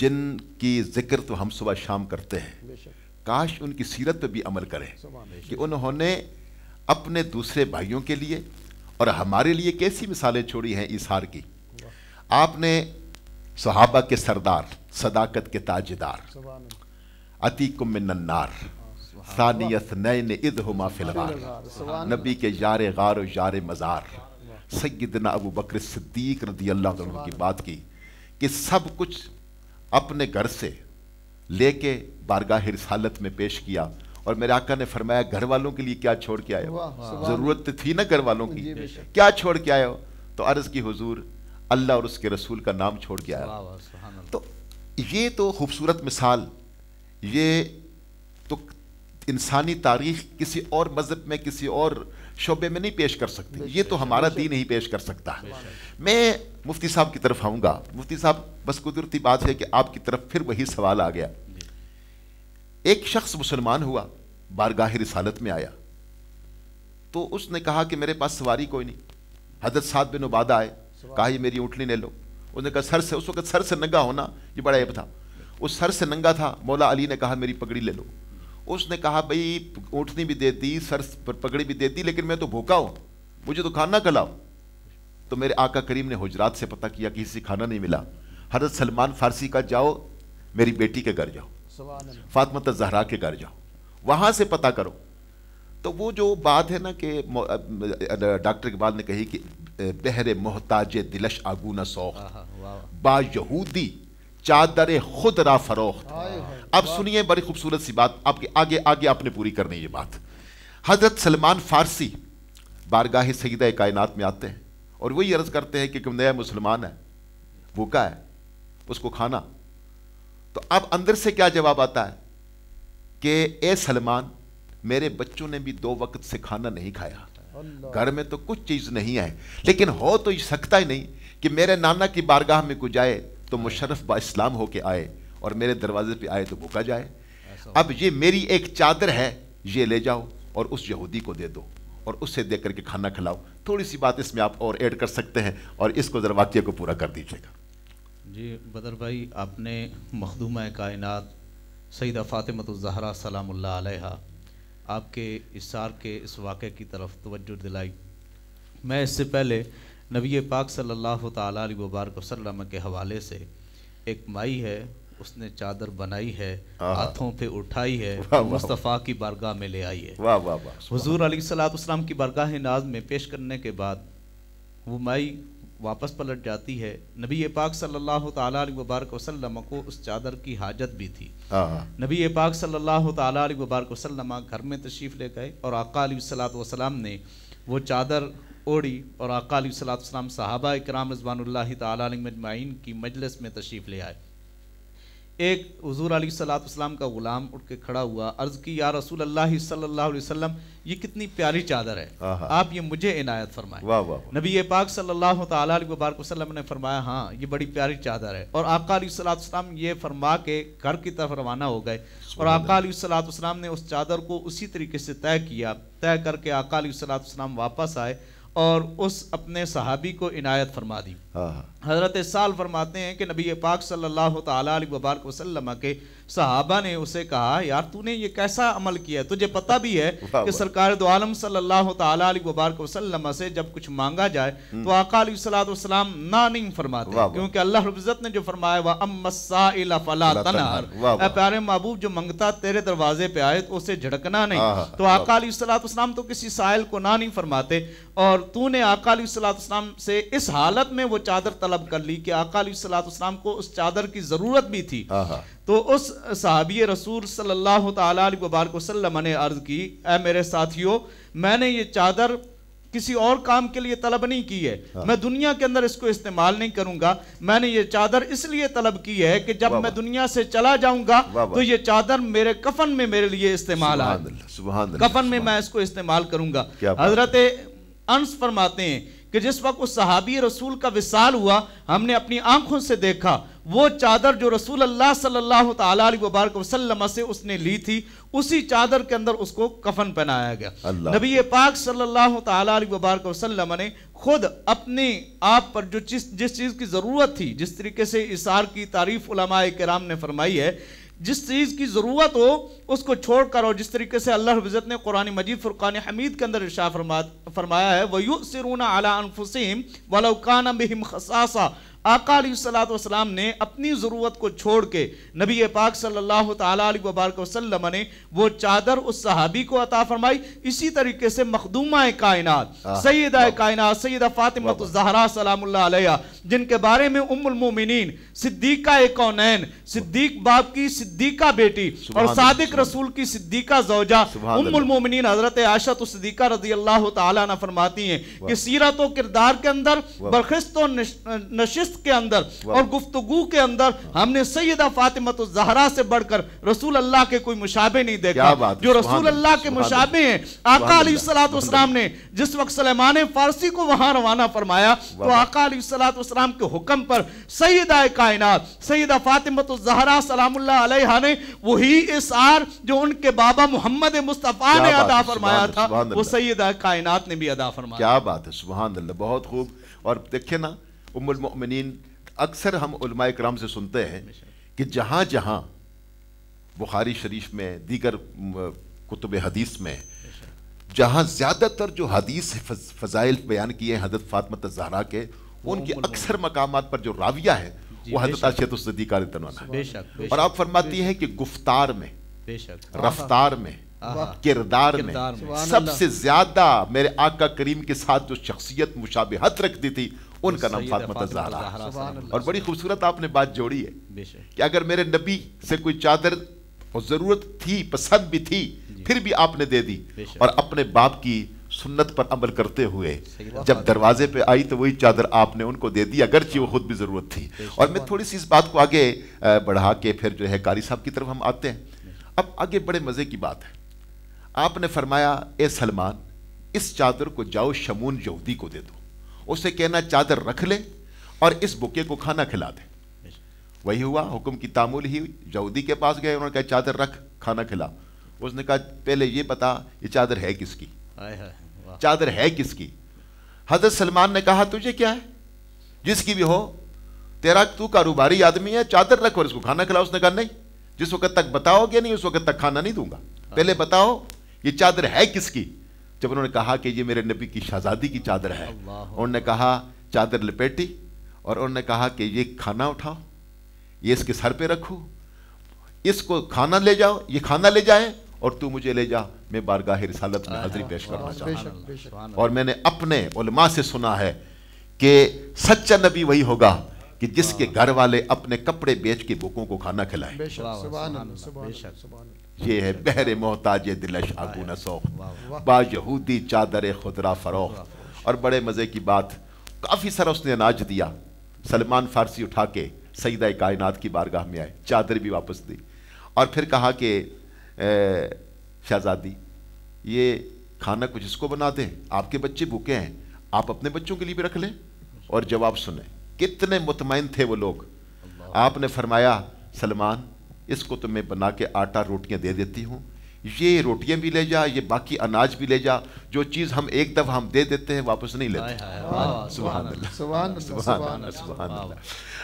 जिनकी जिक्र तो हम सुबह शाम करते हैं काश उनकी सीरत पर भी अमल करें कि उन्होंने अपने दूसरे भाइयों के लिए और हमारे लिए कैसी मिसालें छोड़ी हैं इशार की आपने सहाबा के सरदार सदाकत के ताजदार अतीक नन्नार हाँ, सानियत नैन इद हुमा नबी के यार गार यार मज़ार सैदना अबू बकर सिद्दीक रदी अल्लाह की बात की कि सब कुछ अपने घर से लेके बारगाह रिसालत में पेश किया और मेरे आका ने फरमाया घर वालों के लिए क्या छोड़ के आयो जरूरत तो थी ना घर वालों की क्या छोड़ के आयो तो अर्ज की हुजूर अल्लाह और उसके रसूल का नाम छोड़ के आया तो ये तो खूबसूरत मिसाल ये इंसानी तारीख किसी और मज़हब में किसी और शोबे में नहीं पेश कर सकती ये तो हमारा दीन ही पेश कर सकता है मैं मुफ्ती साहब की तरफ आऊँगा मुफ्ती साहब बस कुदरती बात है कि आपकी तरफ फिर वही सवाल आ गया एक शख्स मुसलमान हुआ बारगाह रिसालत में आया तो उसने कहा कि मेरे पास सवारी कोई नहीं हजरत सात बिन उबादा आए कहा ये मेरी उठली ले लो उसने कहा सर से उस वक्त सर से नंगा होना ये बड़ा ऐप था उस सर से नंगा था मौला अली ने कहा मेरी पगड़ी ले लो उसने कहा भाई ऊँटनी भी दे दी सर पगड़ी भी दे दी लेकिन मैं तो भूखा हूँ मुझे तो खाना खिलाओ तो मेरे आका करीम ने हजरात से पता किया कि इसे खाना नहीं मिला हजरत सलमान फारसी का जाओ मेरी बेटी के घर जाओ फातमत जहरा के घर जाओ वहाँ से पता करो तो वो जो बात है ना कि डॉक्टर इकबाल ने कही कि बहरे मोहताज दिलश आगू न सौ बा यहूदी चादर खुद रा फरोख्त अब सुनिए बड़ी खूबसूरत सी बात आपके आगे आगे आपने पूरी करनी ये बात हजरत सलमान फारसी बारगाह सईद कायनात में आते हैं और वही अर्ज़ करते हैं कि क्यों नया मुसलमान है वो का है उसको खाना तो अब अंदर से क्या जवाब आता है कि ए सलमान मेरे बच्चों ने भी दो वक्त से खाना नहीं खाया घर में तो कुछ चीज़ नहीं है लेकिन हो तो सकता ही नहीं कि मेरे नाना की बारगाह में कुछ जाए तो मुशरफ बा इस्लाम होके आए और मेरे दरवाजे पे आए तो भूखा जाए अब ये मेरी एक चादर है ये ले जाओ और उस यहूदी को दे दो और उससे दे करके खाना खिलाओ थोड़ी सी बात इसमें आप और ऐड कर सकते हैं और इसको ज़रा वाक्य को पूरा कर दीजिएगा जी बदर भाई आपने मखदूम कायनात सईदा फ़ातिमतज़हरा सलाम आपके इसार के इस वाक़े की तरफ तवज्जो दिलाई मैं इससे पहले नबी पाक सल्लल्लाहु अलैहि वबारक वसल्लम के हवाले से एक माई है उसने चादर बनाई है हाथों पे उठाई है मुस्तफ़ा की बारगाह में ले आई है हजूर अली वाह की बारगाह नाज में पेश करने के बाद वो माई वापस पलट जाती है नबी पाक सल्लल्लाहु अलैहि वबारक वसल्लम को उस चादर की हाजत भी थी नबी पाक सल्लल्लाहु अलैहि वबारक वसल्लम घर में तशरीफ़ ले गए और आका सलात वसलाम ने वो चादर ओढ़ी और अकाली सलाम साहबा कराम रजवानल्ला तजमाइन की मजलिस में तशरीफ़ ले आए एक हजूर अली सलाम का ग़ुलाम उठ के खड़ा हुआ अर्ज़ की या रसूल अल्लाह सल्लल्लाहु अलैहि वसल्लम ये कितनी प्यारी चादर है आप ये मुझे इनायत फरमाए वाह वाह नबी पाक सल्लल्लाहु सल्ला वबारक वसलम ने फरमाया हाँ ये बड़ी प्यारी चादर है और आका अलीसलाम ये फरमा के घर की तरफ रवाना हो गए और आका अलीसलाम ने उस चादर को उसी तरीके से तय किया तय करके आका अलीसलाम वापस आए और उस अपने सहाबी को इनायत फरमा दी हाँ, हाँ। हज़रत साल फरमाते हैं कि नबी पाक सल्लल्लाहु सल्ला वबारक वसल्लम के सहाबा ने उसे कहा यार तूने ये कैसा अमल किया तुझे पता भी है कि सरकार दो आलम सल्लल्लाहु अलैहि वबारक वसल्लम से जब कुछ मांगा जाए हम्म। तो आका सलाम ना नहीं फरमाते क्योंकि अल्लाह रब्जत ने जो फरमाया वह अम्मसाइला फला तनहर प्यारे महबूब जो मंगता तेरे दरवाजे पे आए तो उसे झड़कना नहीं तो आका सलाम तो किसी साइल को ना नहीं फरमाते और तूने अकाली सलाम से इस हालत में वो चादर तलब कर ली कि अकाली सलाम को उस चादर की जरूरत भी थी तो उस सहाबी रसूल सल्लल्लाहु अलैहि वबारक वसल्लम ने अर्ज़ की ए मेरे साथियों मैंने ये चादर किसी और काम के लिए तलब नहीं की है हाँ। मैं दुनिया के अंदर इसको इस्तेमाल नहीं करूंगा मैंने ये चादर इसलिए तलब की है कि जब मैं दुनिया से चला जाऊंगा तो ये चादर मेरे कफन में मेरे लिए इस्तेमाल कफन में मैं इसको इस्तेमाल करूंगा हजरत अंश फरमाते हैं कि जिस वक्त उस सहाबी रसूल का विसाल हुआ हमने अपनी आंखों से देखा वो चादर जो रसूल अल्लाह सल्लल्लाहु अलैहि वबारक वसल्लम से उसने ली थी उसी चादर के अंदर उसको कफन पहनाया गया नबी पाक सल्लल्लाहु अलैहि वबारक वसल्लम ने खुद अपने आप पर जो चीज जिस चीज़ की ज़रूरत थी जिस तरीके से इशार की तारीफ़ उलमा कराम ने फरमाई है जिस चीज़ की ज़रूरत हो उसको छोड़ कर और जिस तरीके से अल्लाह रब्ज़त ने कुरानी मजीद फ़ुरान हमीद के अंदर इर्शा फरमा फरमाया है वयु सिरून अला वलकान बिम खसासा आका वसलाम ने अपनी ज़रूरत को छोड़ के नबी पाक सल्लल्लाहु अलैहि वबारक वसल्लम ने वो चादर उस सहाबी को अता फरमाई इसी तरीके से मखदूमा कायनात सैद कायनात सैद फातिमत तो जहरा सलाम जिनके बारे में उम्मिन सिद्दीका कौन सिद्दीक बाप की सिद्दीका बेटी और सादिक रसूल की सिद्दीका जोजा उमिन हजरत आशत सिद्दीका रजी अल्लाह तरमाती फरमाती हैं कि सीरत किरदार के अंदर बरखस्त नशिस्त के अंदर और गुफ्तगु के अंदर हमने सैदा फातिमत तो जहरा से बढ़कर रसूल अल्लाह के कोई मुशाबे नहीं देखा जो रसूल अल्लाह के मुशाबे हैं आका सलाम ने जिस वक्त सलेमान फारसी को वहां रवाना फरमाया तो आका सलाम के हुक्म पर सैदा कायनात सैदा फातिमत तो जहरा सलाम ने वही इस आर जो उनके बाबा मोहम्मद मुस्तफ़ा ने अदा फरमाया था वो सैदा कायनात ने भी अदा फरमाया क्या बात है सुबह बहुत खूब और देखे ना उमिन अक्सर हम कराम से सुनते हैं कि जहाँ जहाँ बुखारी शरीफ में दीगर कुतुब हदीस में जहाँ ज़्यादातर जो हदीस फ़ज़ाइल बयान किए हैं हजरत फातमत जहरा के उनके अक्सर मकाम पर जो राविया है वो हजरत अरशदीक तो और आप फरमाती हैं कि गुफ्तार में रफ्तार में किरदार में सबसे ज़्यादा मेरे आका करीम के साथ जो शख्सियत मुशाबहत रखती थी उनका नाम फातमत जहरा और बड़ी खूबसूरत आपने बात जोड़ी है कि अगर मेरे नबी से कोई चादर और ज़रूरत थी पसंद भी थी फिर भी आपने दे दी और अपने बाप की सुन्नत पर अमल करते हुए जब दरवाजे पे आई तो वही चादर आपने उनको दे दी अगरचे वो खुद भी ज़रूरत थी और मैं थोड़ी सी इस बात को आगे बढ़ा के फिर जो है कारी साहब की तरफ हम आते हैं अब आगे बड़े मज़े की बात है आपने फरमाया ए सलमान इस चादर को जाओ शमून यहूदी को दे दो उससे कहना चादर रख ले और इस बुके को खाना खिला दे वही हुआ हुक्म की तामुल ही जऊदी के पास गए उन्होंने कहा चादर रख खाना खिला उसने कहा पहले ये बता ये चादर है किसकी चादर है किसकी हजरत सलमान ने कहा तुझे क्या है जिसकी भी हो तेरा तू कारोबारी आदमी है चादर रख और इसको खाना खिलाओ उसने कहा नहीं जिस वक्त तक बताओगे नहीं उस वक्त तक खाना नहीं दूंगा हाँ। पहले बताओ ये चादर है किसकी जब उन्होंने कहा कि ये मेरे नबी की शहजादी की चादर है उन्होंने कहा चादर लपेटी और उन्होंने कहा कि ये खाना उठाओ ये इसके सर पे रखो इसको खाना ले जाओ ये खाना ले जाए और तू मुझे ले जा मैं बारगाह रिसालत में हाजिरी पेश करना चाहता हूँ और मैंने अपने उलमा से सुना है कि सच्चा नबी वही होगा कि जिसके घर वाले अपने कपड़े बेच के भूखों को खाना खिलाए ये है बहरे मोहताज दिलश आगून सौख बायहूदी चादर खुदरा फरोख और बड़े मज़े की बात काफ़ी सारा उसने अनाज दिया सलमान फारसी उठा के सईदा कायनात की बारगाह में आए चादर भी वापस दी और फिर कहा कि शहजादी ये खाना कुछ इसको बना दें आपके बच्चे भूखे हैं आप अपने बच्चों के लिए भी रख लें और जवाब सुने कितने मुतमिन थे वो लोग आपने फरमाया सलमान इसको तो मैं बना के आटा रोटियां दे देती हूँ ये रोटियां भी ले जा ये बाकी अनाज भी ले जा जो चीज़ हम एक दफ़ा हम दे देते हैं वापस नहीं लेते सुबह सुबह सुबह